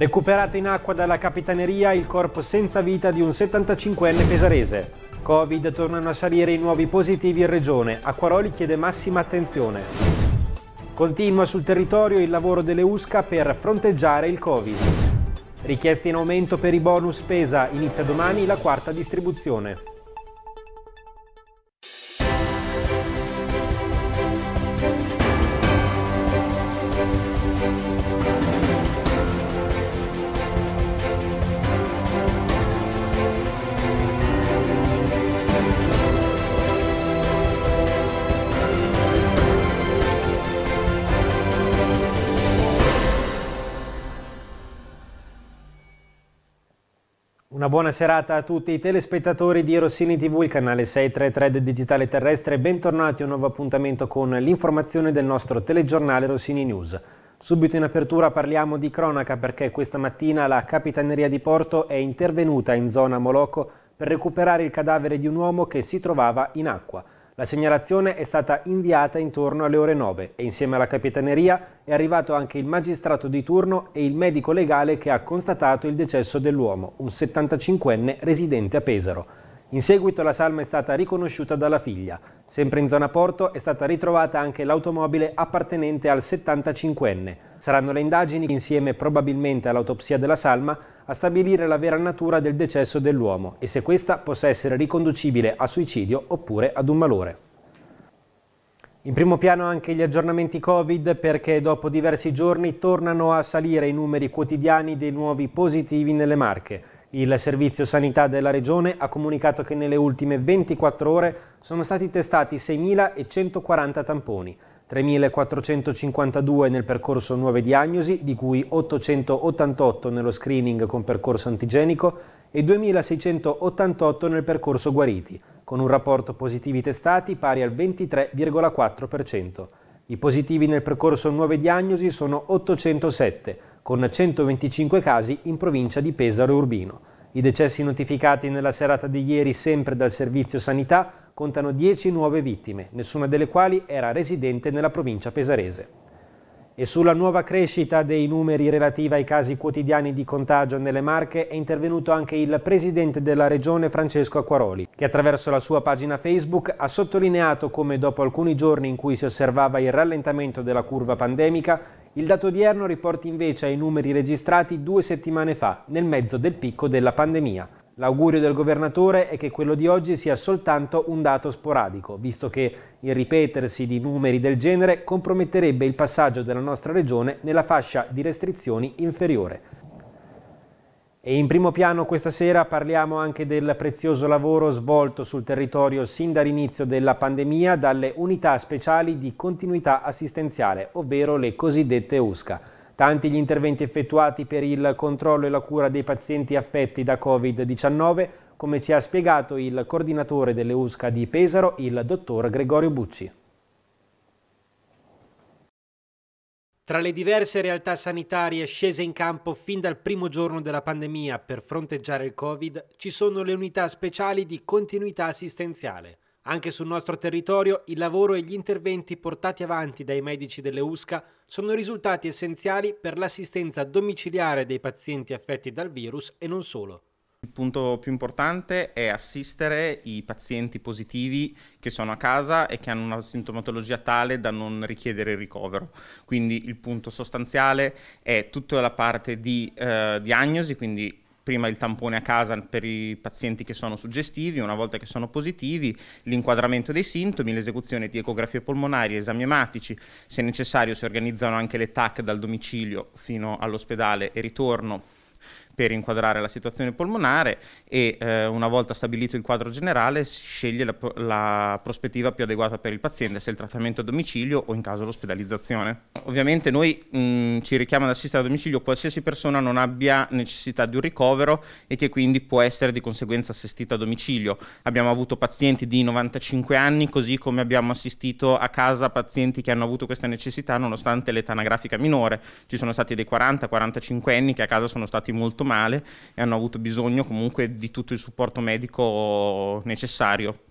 Recuperato in acqua dalla capitaneria il corpo senza vita di un 75enne pesarese. Covid tornano a salire i nuovi positivi in regione. Acquaroli chiede massima attenzione. Continua sul territorio il lavoro delle USCA per fronteggiare il Covid. Richieste in aumento per i bonus spesa. Inizia domani la quarta distribuzione. Una buona serata a tutti i telespettatori di Rossini TV, il canale 633 del Digitale Terrestre. Bentornati a un nuovo appuntamento con l'informazione del nostro telegiornale Rossini News. Subito in apertura parliamo di cronaca perché questa mattina la Capitaneria di Porto è intervenuta in zona Moloco per recuperare il cadavere di un uomo che si trovava in acqua. La segnalazione è stata inviata intorno alle ore 9 e insieme alla Capitaneria è arrivato anche il magistrato di turno e il medico legale che ha constatato il decesso dell'uomo, un 75enne residente a Pesaro. In seguito la salma è stata riconosciuta dalla figlia. Sempre in zona porto è stata ritrovata anche l'automobile appartenente al 75enne. Saranno le indagini insieme probabilmente all'autopsia della salma a stabilire la vera natura del decesso dell'uomo e se questa possa essere riconducibile a suicidio oppure ad un malore. In primo piano anche gli aggiornamenti Covid perché dopo diversi giorni tornano a salire i numeri quotidiani dei nuovi positivi nelle Marche. Il Servizio Sanità della Regione ha comunicato che nelle ultime 24 ore sono stati testati 6.140 tamponi, 3.452 nel percorso nuove diagnosi, di cui 888 nello screening con percorso antigenico e 2.688 nel percorso guariti, con un rapporto positivi testati pari al 23,4%. I positivi nel percorso nuove diagnosi sono 807, con 125 casi in provincia di Pesaro Urbino. I decessi notificati nella serata di ieri sempre dal Servizio Sanità contano 10 nuove vittime, nessuna delle quali era residente nella provincia pesarese. E sulla nuova crescita dei numeri relativa ai casi quotidiani di contagio nelle Marche è intervenuto anche il presidente della regione Francesco Acquaroli, che attraverso la sua pagina Facebook ha sottolineato come dopo alcuni giorni in cui si osservava il rallentamento della curva pandemica, il dato odierno riporti invece ai numeri registrati due settimane fa, nel mezzo del picco della pandemia. L'augurio del governatore è che quello di oggi sia soltanto un dato sporadico, visto che il ripetersi di numeri del genere comprometterebbe il passaggio della nostra regione nella fascia di restrizioni inferiore. E in primo piano questa sera parliamo anche del prezioso lavoro svolto sul territorio sin dall'inizio della pandemia dalle unità speciali di continuità assistenziale, ovvero le cosiddette USCA. Tanti gli interventi effettuati per il controllo e la cura dei pazienti affetti da Covid-19, come ci ha spiegato il coordinatore delle USCA di Pesaro, il dottor Gregorio Bucci. Tra le diverse realtà sanitarie scese in campo fin dal primo giorno della pandemia per fronteggiare il Covid, ci sono le unità speciali di continuità assistenziale. Anche sul nostro territorio il lavoro e gli interventi portati avanti dai medici delle USCA sono risultati essenziali per l'assistenza domiciliare dei pazienti affetti dal virus e non solo. Il punto più importante è assistere i pazienti positivi che sono a casa e che hanno una sintomatologia tale da non richiedere il ricovero. Quindi il punto sostanziale è tutta la parte di eh, diagnosi, quindi prima il tampone a casa per i pazienti che sono suggestivi, una volta che sono positivi, l'inquadramento dei sintomi, l'esecuzione di ecografie polmonari, esami ematici, se necessario si organizzano anche le TAC dal domicilio fino all'ospedale e ritorno per inquadrare la situazione polmonare e eh, una volta stabilito il quadro generale si sceglie la, la, prospettiva più adeguata per il paziente, se il trattamento a domicilio o in caso l'ospedalizzazione. Ovviamente noi mh, mm, ci richiama ad assistere a domicilio qualsiasi persona non abbia necessità di un ricovero e che quindi può essere di conseguenza assistita a domicilio. Abbiamo avuto pazienti di 95 anni così come abbiamo assistito a casa pazienti che hanno avuto questa necessità nonostante l'età anagrafica minore. Ci sono stati dei 40-45 anni che a casa sono stati molto male e hanno avuto bisogno comunque di tutto il supporto medico necessario.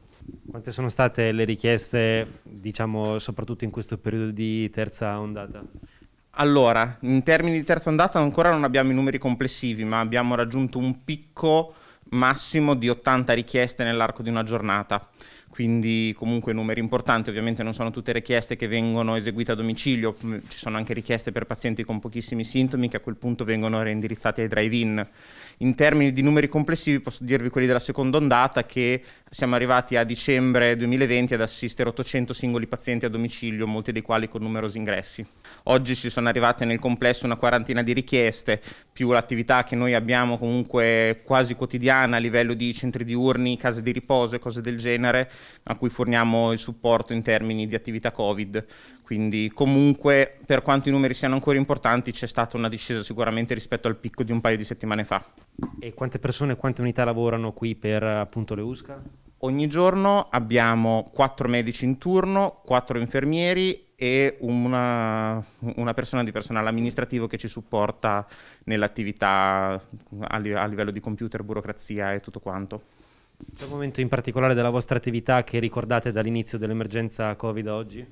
Quante sono state le richieste, diciamo, soprattutto in questo periodo di terza ondata? Allora, in termini di terza ondata ancora non abbiamo i numeri complessivi, ma abbiamo raggiunto un picco massimo di 80 richieste nell'arco di una giornata quindi comunque numeri importanti, ovviamente non sono tutte richieste che vengono eseguite a domicilio, mm, ci sono anche richieste per pazienti con pochissimi sintomi che a quel punto vengono reindirizzati ai drive-in in termini di numeri complessivi posso dirvi quelli della seconda ondata che siamo arrivati a dicembre 2020 ad assistere 800 singoli pazienti a domicilio, molti dei quali con numerosi ingressi. Oggi ci sono arrivate nel complesso una quarantina di richieste, più l'attività che noi abbiamo comunque quasi quotidiana a livello di centri diurni, case di riposo e cose del genere, a cui forniamo il supporto in termini di attività Covid quindi comunque per quanto i numeri siano ancora importanti c'è stata una discesa sicuramente rispetto al picco di un paio di settimane fa. E quante persone, e quante unità lavorano qui per appunto le USCA? Ogni giorno abbiamo quattro medici in turno, quattro infermieri e una, una persona di personale amministrativo che ci supporta nell'attività a, live a livello di computer, burocrazia e tutto quanto. C'è un momento in particolare della vostra attività che ricordate dall'inizio dell'emergenza Covid oggi?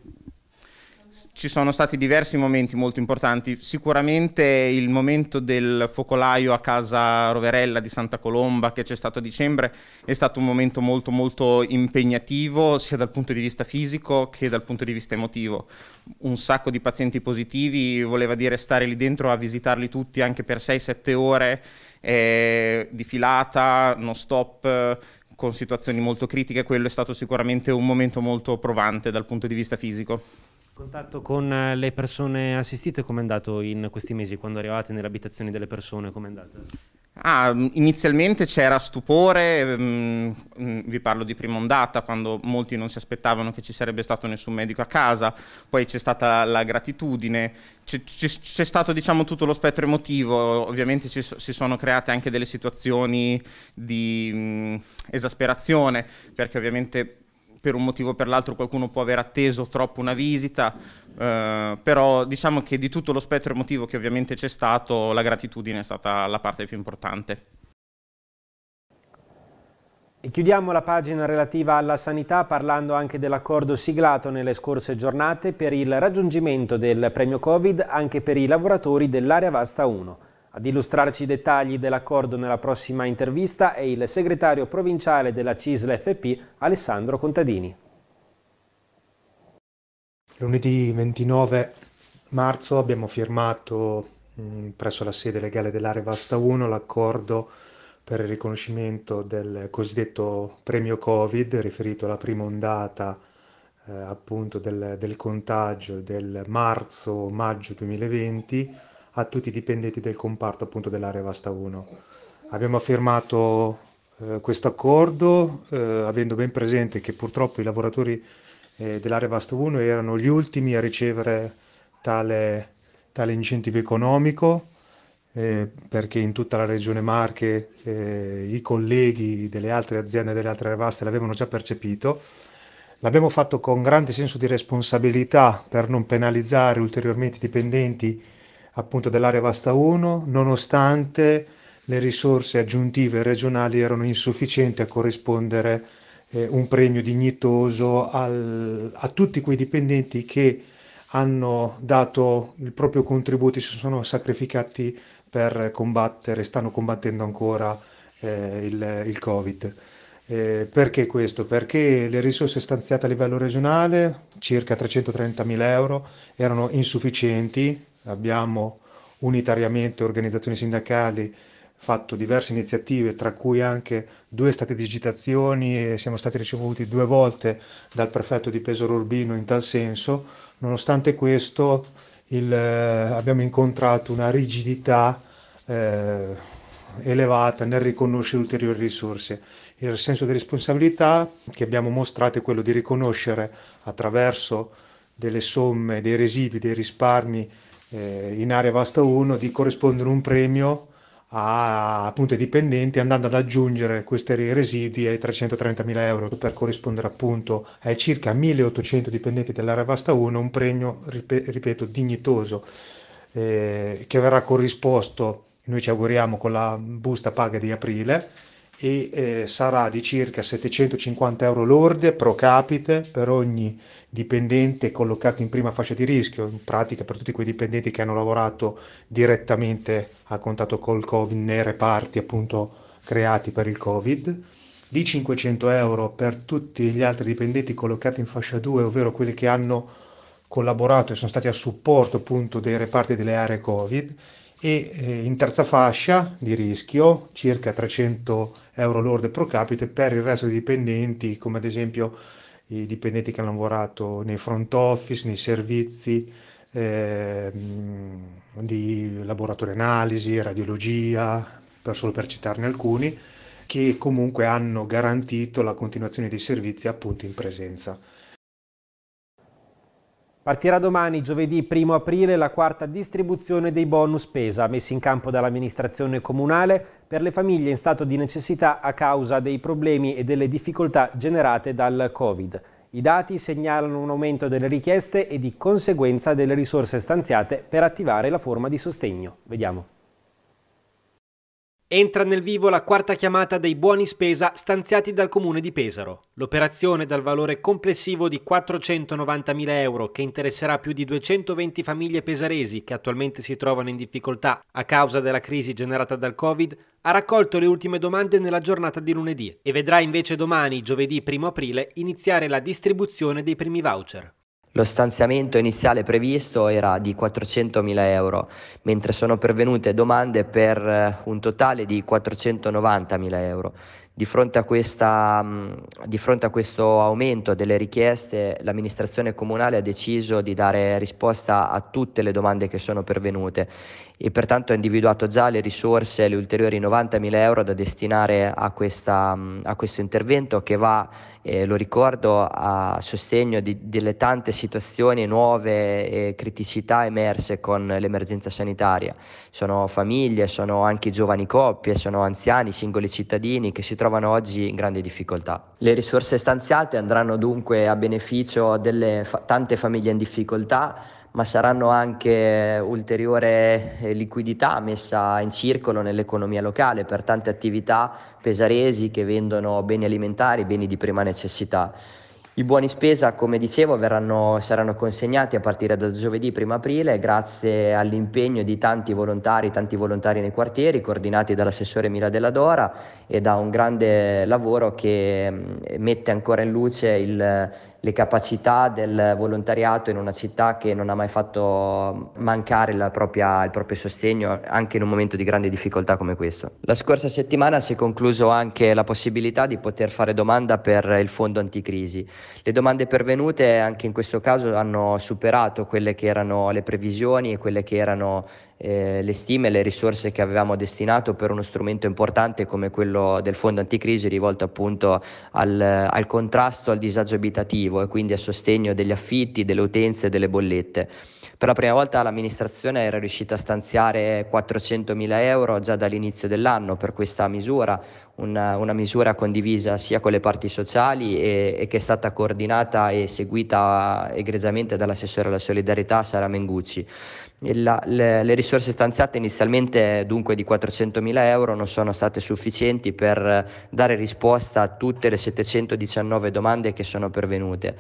ci sono stati diversi momenti molto importanti. Sicuramente il momento del focolaio a casa Roverella di Santa Colomba che c'è stato a dicembre è stato un momento molto molto impegnativo sia dal punto di vista fisico che dal punto di vista emotivo. Un sacco di pazienti positivi, voleva dire stare lì dentro a visitarli tutti anche per 6-7 ore eh, di filata, non stop con situazioni molto critiche, quello è stato sicuramente un momento molto provante dal punto di vista fisico contatto con eh, le persone assistite come è andato in questi mesi, quando arrivate nelle abitazioni delle persone, come è andato? Ah, mm, inizialmente c'era stupore, mm, mm, vi parlo di prima ondata, quando molti non si aspettavano che ci sarebbe stato nessun medico a casa, poi c'è stata la gratitudine, c'è stato diciamo, tutto lo spettro emotivo, ovviamente ci, si sono create anche delle situazioni di mh, esasperazione, perché ovviamente per un motivo o per l'altro qualcuno può aver atteso troppo una visita, eh, però diciamo che di tutto lo spettro emotivo che ovviamente c'è stato, la gratitudine è stata la parte più importante. E chiudiamo la pagina relativa alla sanità parlando anche dell'accordo siglato nelle scorse giornate per il raggiungimento del premio Covid anche per i lavoratori dell'area Vasta 1. Ad illustrarci i dettagli dell'accordo nella prossima intervista è il segretario provinciale della CISL FP Alessandro Contadini. Lunedì 29 marzo abbiamo firmato mm, presso la sede legale dell'area Vasta 1 l'accordo per il riconoscimento del cosiddetto premio Covid riferito alla prima ondata eh, appunto del, del contagio del marzo-maggio 2020 a tutti i dipendenti del comparto appunto dell'area Vasta 1. Abbiamo firmato eh, questo accordo eh, avendo ben presente che purtroppo i lavoratori eh, dell'area Vasta 1 erano gli ultimi a ricevere tale, tale incentivo economico eh, perché in tutta la regione Marche eh, i colleghi delle altre aziende delle altre aree vaste l'avevano già percepito. L'abbiamo fatto con grande senso di responsabilità per non penalizzare ulteriormente i dipendenti appunto dell'area vasta 1, nonostante le risorse aggiuntive regionali erano insufficienti a corrispondere eh, un premio dignitoso al, a tutti quei dipendenti che hanno dato il proprio contributo, si sono sacrificati per combattere, stanno combattendo ancora eh, il, il, Covid. Eh, perché questo? Perché le risorse stanziate a livello regionale, circa 330 mila euro, erano insufficienti abbiamo unitariamente organizzazioni sindacali fatto diverse iniziative, tra cui anche due state di e siamo stati ricevuti due volte dal prefetto di Pesaro Urbino in tal senso. Nonostante questo il, eh, abbiamo incontrato una rigidità eh, elevata nel riconoscere ulteriori risorse. Il senso di responsabilità che abbiamo mostrato è quello di riconoscere attraverso delle somme, dei residui, dei risparmi eh, in area vasta 1 di corrispondere un premio a, appunto, ai dipendenti andando ad aggiungere questi residui ai 330.000 euro per corrispondere appunto ai circa 1.800 dipendenti dell'area vasta 1 un premio, ripeto, dignitoso eh, che verrà corrisposto, noi ci auguriamo, con la busta paga di aprile e eh, sarà di circa 750 euro lorde pro capite per ogni dipendente collocato in prima fascia di rischio, in pratica per tutti quei dipendenti che hanno lavorato direttamente a contatto col Covid nei reparti appunto creati per il Covid, di 500 euro per tutti gli altri dipendenti collocati in fascia 2, ovvero quelli che hanno collaborato e sono stati a supporto appunto dei reparti delle aree Covid e eh, in terza fascia di rischio circa 300 euro lorde pro capite per il resto dei dipendenti come ad esempio i dipendenti che hanno lavorato nei front office, nei servizi eh, di laboratorio analisi, radiologia, per solo per citarne alcuni, che comunque hanno garantito la continuazione dei servizi appunto in presenza. Partirà domani, giovedì 1 aprile, la quarta distribuzione dei bonus pesa, messi in campo dall'amministrazione comunale per le famiglie in stato di necessità a causa dei problemi e delle difficoltà generate dal Covid. I dati segnalano un aumento delle richieste e di conseguenza delle risorse stanziate per attivare la forma di sostegno. Vediamo. Entra nel vivo la quarta chiamata dei buoni spesa stanziati dal comune di Pesaro. L'operazione dal valore complessivo di 490.000 euro che interesserà più di 220 famiglie pesaresi che attualmente si trovano in difficoltà a causa della crisi generata dal Covid ha raccolto le ultime domande nella giornata di lunedì e vedrà invece domani, giovedì 1 aprile, iniziare la distribuzione dei primi voucher. Lo stanziamento iniziale previsto era di 400.000 euro, mentre sono pervenute domande per eh, un totale di 490.000 euro. Di fronte, questa, mm, di fronte, a questo aumento delle richieste, l'amministrazione comunale ha deciso di dare risposta a tutte le domande che sono pervenute e pertanto ha individuato già le risorse, le ulteriori 90.000 euro da destinare a, questa, mm, a questo intervento che va, eh, lo ricordo, a sostegno di, delle tante situazioni nuove e criticità emerse con l'emergenza sanitaria. Sono famiglie, sono anche giovani coppie, sono anziani, singoli cittadini che si trovano oggi in grande difficoltà. Le risorse stanziate andranno dunque a beneficio delle fa- tante famiglie in difficoltà, ma saranno anche ulteriore eh, liquidità messa in circolo nell'economia locale per tante attività pesaresi che vendono beni alimentari, beni di prima necessità. I buoni spesa, come dicevo, verranno, saranno consegnati a partire da giovedì 1 aprile grazie all'impegno di tanti volontari, tanti volontari nei quartieri, coordinati dall'assessore Mira della Dora e da un grande lavoro che mm, mette ancora in luce il, le capacità del volontariato in una città che non ha mai fatto mancare propria, il proprio sostegno anche in un momento di grande difficoltà come questo. La scorsa settimana si è concluso anche la possibilità di poter fare domanda per il fondo anticrisi. Le domande pervenute anche in questo caso hanno superato quelle che erano le previsioni e quelle che erano eh, le stime e le risorse che avevamo destinato per uno strumento importante come quello del fondo anticrisi rivolto appunto al, al contrasto al disagio abitativo e quindi a sostegno degli affitti, delle utenze e delle bollette. Per la prima volta l'amministrazione era riuscita a stanziare 400.000 euro già dall'inizio dell'anno per questa misura, una, una misura condivisa sia con le parti sociali e, e, che è stata coordinata e seguita egregiamente dall'assessore alla solidarietà Sara Mengucci. La, le, le, risorse stanziate inizialmente dunque di 400.000 euro non sono state sufficienti per dare risposta a tutte le 719 domande che sono pervenute.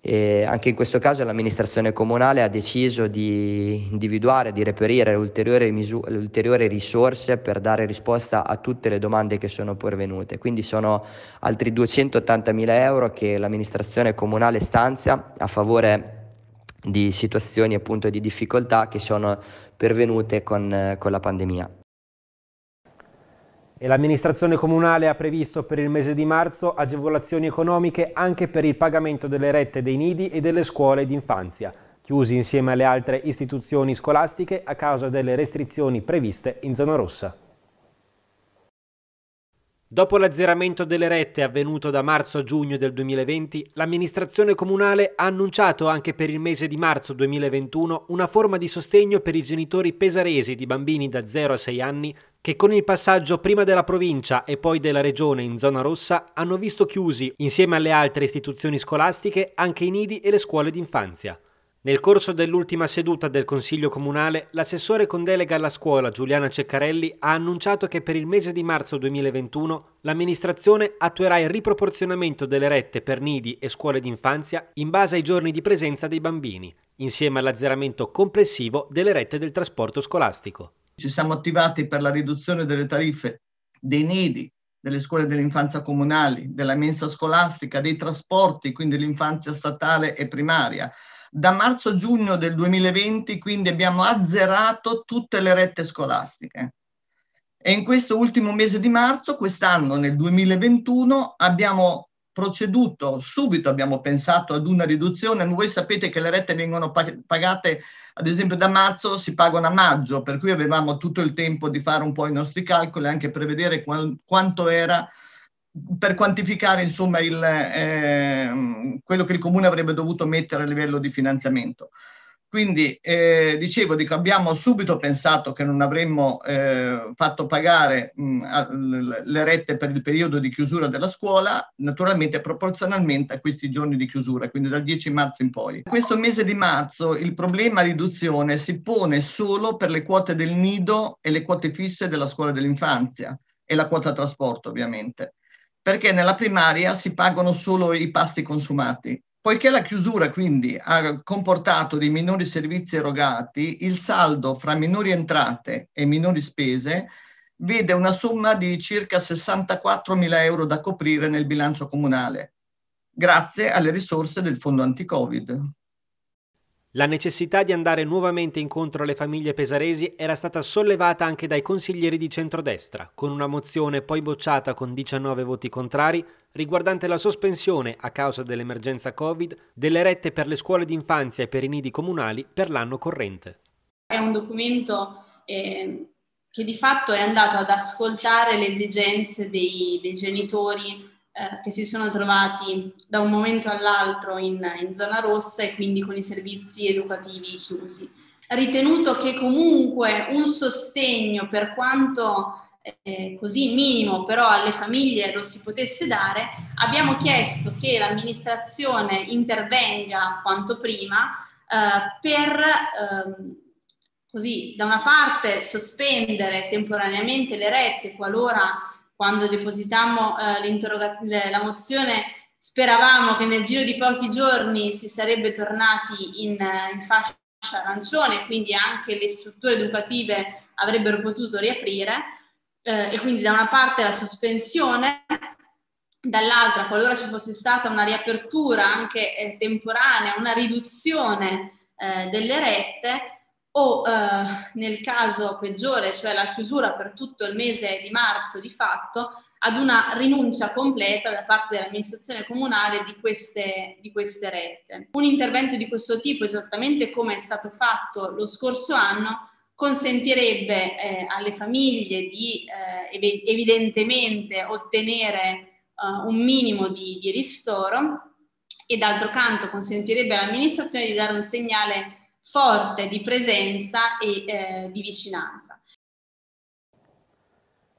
E anche in questo caso l'amministrazione comunale ha deciso di individuare, di reperire ulteriori, misure, ulteriori risorse per dare risposta a tutte le domande che sono pervenute. Quindi sono altri 280.000 euro che l'amministrazione comunale stanzia a favore di situazioni appunto di difficoltà che sono pervenute con, con la pandemia e l'amministrazione comunale ha previsto per il mese di marzo agevolazioni economiche anche per il pagamento delle rette dei nidi e delle scuole d'infanzia, chiusi insieme alle altre istituzioni scolastiche a causa delle restrizioni previste in zona rossa. Dopo l'azzeramento delle rette avvenuto da marzo a giugno del 2020, l'amministrazione comunale ha annunciato anche per il mese di marzo 2021 una forma di sostegno per i genitori pesaresi di bambini da 0 a 6 anni che con il passaggio prima della provincia e poi della regione in zona rossa hanno visto chiusi, insieme alle altre istituzioni scolastiche, anche i nidi e le scuole d'infanzia. Nel corso dell'ultima seduta del Consiglio Comunale, l'assessore con delega alla scuola Giuliana Ceccarelli ha annunciato che per il mese di marzo 2021 l'amministrazione attuerà il riproporzionamento delle rette per nidi e scuole d'infanzia in base ai giorni di presenza dei bambini, insieme all'azzeramento complessivo delle rette del trasporto scolastico. Ci siamo attivati per la riduzione delle tariffe dei nidi, delle scuole dell'infanzia comunali, della mensa scolastica, dei trasporti, quindi l'infanzia statale e primaria da marzo-giugno del 2020 quindi abbiamo azzerato tutte le rette scolastiche. E in questo ultimo mese di marzo, quest'anno, nel 2021, abbiamo proceduto, subito abbiamo pensato ad una riduzione. Voi sapete che le rette vengono pagate, ad esempio da marzo si pagano a maggio, per cui avevamo tutto il tempo di fare un po' i nostri calcoli, anche prevedere qual- quanto era per quantificare insomma, il, eh, quello che il comune avrebbe dovuto mettere a livello di finanziamento. Quindi eh, dicevo, dico, abbiamo subito pensato che non avremmo eh, fatto pagare mh, le rette per il periodo di chiusura della scuola, naturalmente proporzionalmente a questi giorni di chiusura, quindi dal 10 marzo in poi. Questo mese di marzo il problema riduzione si pone solo per le quote del nido e le quote fisse della scuola dell'infanzia e la quota trasporto ovviamente perché nella primaria si pagano solo i pasti consumati. Poiché la chiusura quindi ha comportato dei minori servizi erogati, il saldo fra minori entrate e minori spese vede una somma di circa 64 mila euro da coprire nel bilancio comunale, grazie alle risorse del fondo anti-Covid. La necessità di andare nuovamente incontro alle famiglie pesaresi era stata sollevata anche dai consiglieri di centrodestra, con una mozione poi bocciata con 19 voti contrari riguardante la sospensione, a causa dell'emergenza Covid, delle rette per le scuole d'infanzia e per i nidi comunali per l'anno corrente. È un documento eh, che di fatto è andato ad ascoltare le esigenze dei, dei genitori eh, che si sono trovati da un momento all'altro in, in zona rossa e quindi con i servizi educativi chiusi. Ritenuto che comunque un sostegno, per quanto eh, così minimo però alle famiglie lo si potesse dare, abbiamo chiesto che l'amministrazione intervenga quanto prima eh, per ehm, così da una parte sospendere temporaneamente le rette qualora quando depositammo eh, la mozione speravamo che nel giro di pochi giorni si sarebbe tornati in, eh, in fascia arancione, quindi anche le strutture educative avrebbero potuto riaprire eh, e quindi da una parte la sospensione, dall'altra qualora ci fosse stata una riapertura anche eh, temporanea, una riduzione eh, delle rette, o eh, nel caso peggiore, cioè la chiusura per tutto il mese di marzo di fatto, ad una rinuncia completa da parte dell'amministrazione comunale di queste, di queste rette. Un intervento di questo tipo, esattamente come è stato fatto lo scorso anno, consentirebbe eh, alle famiglie di eh, evidentemente ottenere eh, un minimo di, di, ristoro e d'altro canto consentirebbe all'amministrazione di dare un segnale forte di presenza e eh, di vicinanza.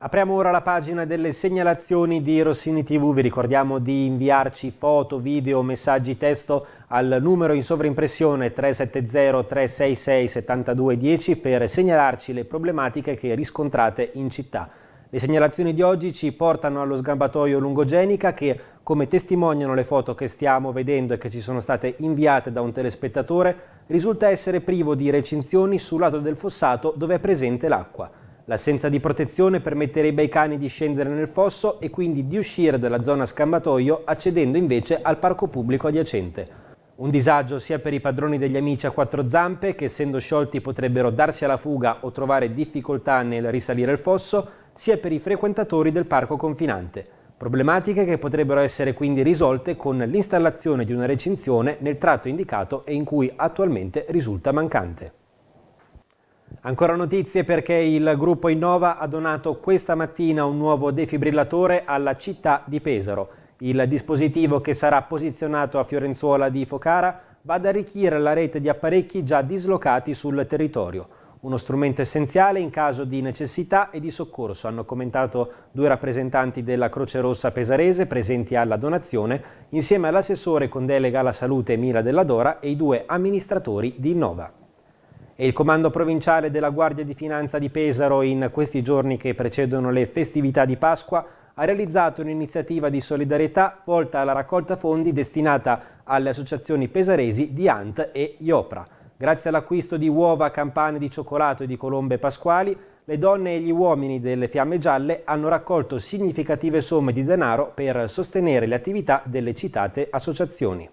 Apriamo ora la pagina delle segnalazioni di Rossini TV, vi ricordiamo di inviarci foto, video, messaggi, testo al numero in sovrimpressione 370 366 7210 per segnalarci le problematiche che riscontrate in città. Le segnalazioni di oggi ci portano allo sgambatoio Lungogenica che, come testimoniano le foto che stiamo vedendo e che ci sono state inviate da un telespettatore, risulta essere privo di recinzioni sul lato del fossato dove è presente l'acqua. L'assenza di protezione permetterebbe ai cani di scendere nel fosso e quindi di uscire dalla zona scambatoio accedendo invece al parco pubblico adiacente. Un disagio sia per i padroni degli amici a quattro zampe che essendo sciolti potrebbero darsi alla fuga o trovare difficoltà nel risalire il fosso, sia per i frequentatori del parco confinante, problematiche che potrebbero essere quindi risolte con l'installazione di una recinzione nel tratto indicato e in cui attualmente risulta mancante. Ancora notizie perché il gruppo Innova ha donato questa mattina un nuovo defibrillatore alla città di Pesaro. Il dispositivo che sarà posizionato a Fiorenzuola di Focara va ad arricchire la rete di apparecchi già dislocati sul territorio uno strumento essenziale in caso di necessità e di soccorso, hanno commentato due rappresentanti della Croce Rossa Pesarese presenti alla donazione, insieme all'assessore con delega alla salute Mira Della Dora e i due amministratori di Innova. E il comando provinciale della Guardia di Finanza di Pesaro in questi giorni che precedono le festività di Pasqua ha realizzato un'iniziativa di solidarietà volta alla raccolta fondi destinata alle associazioni pesaresi di ANT e IOPRA. Grazie all'acquisto di uova, campane di cioccolato e di colombe pasquali, le donne e gli uomini delle Fiamme Gialle hanno raccolto significative somme di denaro per sostenere le attività delle citate associazioni.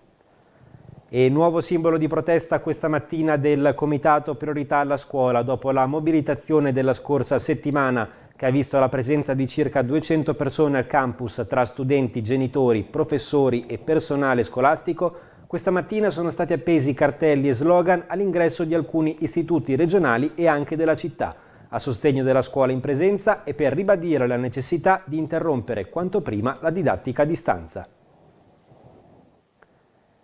E nuovo simbolo di protesta questa mattina del Comitato Priorità alla Scuola dopo la mobilitazione della scorsa settimana che ha visto la presenza di circa 200 persone al campus tra studenti, genitori, professori e personale scolastico questa mattina sono stati appesi cartelli e slogan all'ingresso di alcuni istituti regionali e anche della città, a sostegno della scuola in presenza e per ribadire la necessità di interrompere quanto prima la didattica a distanza.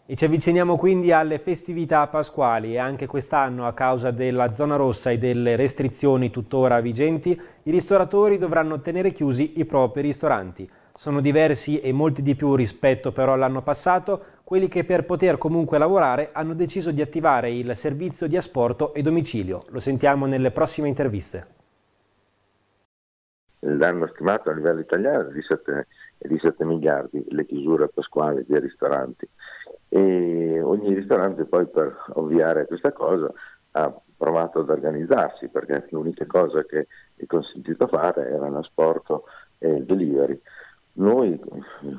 E ci avviciniamo quindi alle festività pasquali e anche quest'anno a causa della zona rossa e delle restrizioni tuttora vigenti i ristoratori dovranno tenere chiusi i propri ristoranti. Sono diversi e molti di più rispetto però all'anno passato quelli che per poter comunque lavorare hanno deciso di attivare il servizio di asporto e domicilio. Lo sentiamo nelle prossime interviste. L'hanno stimato a livello italiano di 7, di 7 miliardi le chiusure pasquali dei ristoranti e ogni ristorante poi per ovviare a questa cosa ha provato ad organizzarsi perché l'unica cosa che è consentito fare era l'asporto e il delivery. Noi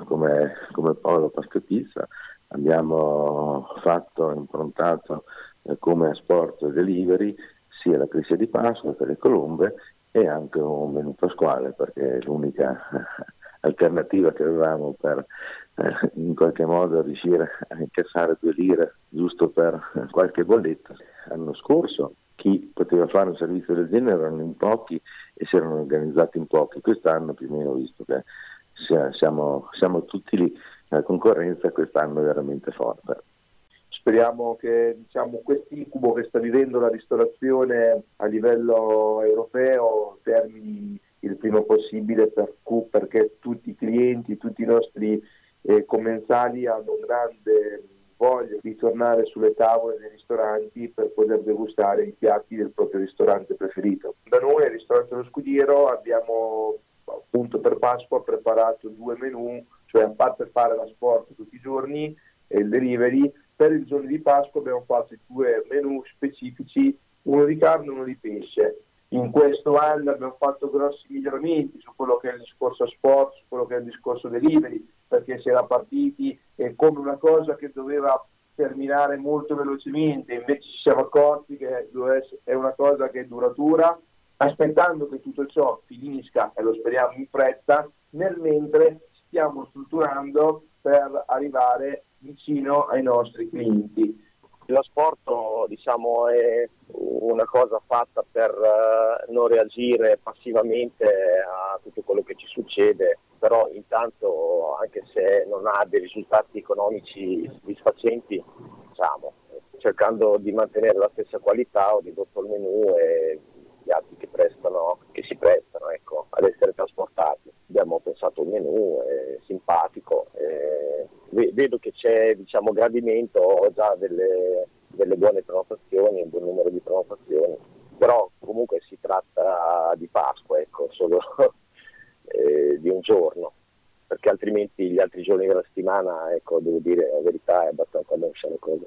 come, come Paolo Pascatizza abbiamo fatto e improntato eh, come sport delivery sia la criscia di Pasqua per le colombe e anche un menù pasquale perché è l'unica eh, alternativa che avevamo per eh, in qualche modo riuscire a incassare due lire giusto per qualche bolletta. L'anno scorso chi poteva fare un servizio del genere erano in pochi e si erano organizzati in pochi, quest'anno più o meno visto che siamo, siamo tutti lì la concorrenza quest'anno è veramente forte. Speriamo che diciamo, questo incubo che sta vivendo la ristorazione a livello europeo termini il prima possibile per, perché tutti i clienti, tutti i nostri eh, commensali hanno grande voglia di tornare sulle tavole dei ristoranti per poter degustare i piatti del proprio ristorante preferito. Da noi al ristorante Lo Scudiero abbiamo appunto per Pasqua preparato due menù cioè a parte fare la sport tutti i giorni e il delivery. Per il giorno di Pasqua abbiamo fatto due menu specifici, uno di carne e uno di pesce. In questo anno abbiamo fatto grossi miglioramenti su quello che è il discorso sport, su quello che è il discorso delivery, perché si era partiti eh, come una cosa che doveva terminare molto velocemente, invece ci siamo accorti che è una cosa che è duratura, aspettando che tutto ciò finisca, e lo speriamo in fretta, nel mentre stiamo strutturando per arrivare vicino ai nostri clienti. L'asporto diciamo, è una cosa fatta per eh, non reagire passivamente a tutto quello che ci succede, però intanto anche se non ha dei risultati economici soddisfacenti, diciamo, cercando di mantenere la stessa qualità ho ridotto il menù e gli altri che, prestano, che si prestano ecco, ad essere trasportati abbiamo pensato un menù simpatico. vedo che c'è diciamo, gradimento, ho già delle, delle buone prenotazioni, un buon numero di prenotazioni, però comunque si tratta di Pasqua, ecco, solo eh, di un giorno, perché altrimenti gli altri giorni della settimana, ecco, devo dire la verità, è abbastanza densa la cosa.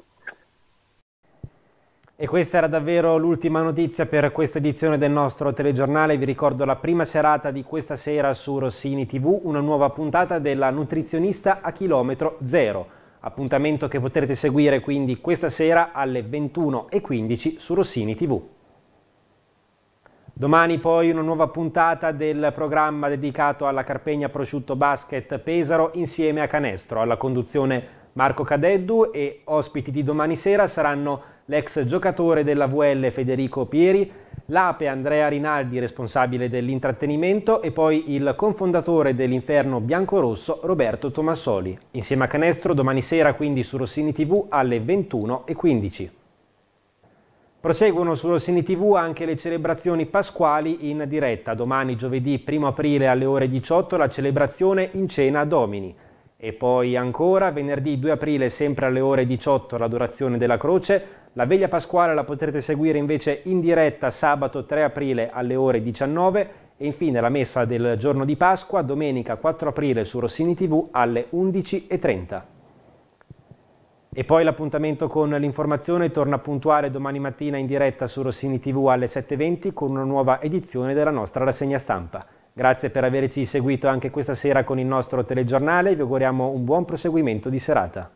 E questa era davvero l'ultima notizia per questa edizione del nostro telegiornale. Vi ricordo la prima serata di questa sera su Rossini TV, una nuova puntata della nutrizionista a chilometro zero. Appuntamento che potrete seguire quindi questa sera alle 21.15 su Rossini TV. Domani poi una nuova puntata del programma dedicato alla Carpegna Prosciutto Basket Pesaro insieme a Canestro. Alla conduzione Marco Cadeddu e ospiti di domani sera saranno l'ex giocatore della VL Federico Pieri, l'ape Andrea Rinaldi, responsabile dell'intrattenimento, e poi il confondatore dell'Inferno Biancorosso, Roberto Tomassoli. Insieme a Canestro, domani sera quindi su Rossini TV alle 21.15. Proseguono su Rossini TV anche le celebrazioni pasquali in diretta. Domani, giovedì 1 aprile alle ore 18, la celebrazione in cena a Domini. E poi ancora venerdì 2 aprile sempre alle ore 18 l'adorazione della croce, la veglia pasquale la potrete seguire invece in diretta sabato 3 aprile alle ore 19 e infine la messa del giorno di Pasqua domenica 4 aprile su Rossini TV alle 11.30. E poi l'appuntamento con l'informazione torna puntuale domani mattina in diretta su Rossini TV alle 7.20 con una nuova edizione della nostra rassegna stampa. Grazie per averci seguito anche questa sera con il nostro telegiornale, vi auguriamo un buon proseguimento di serata.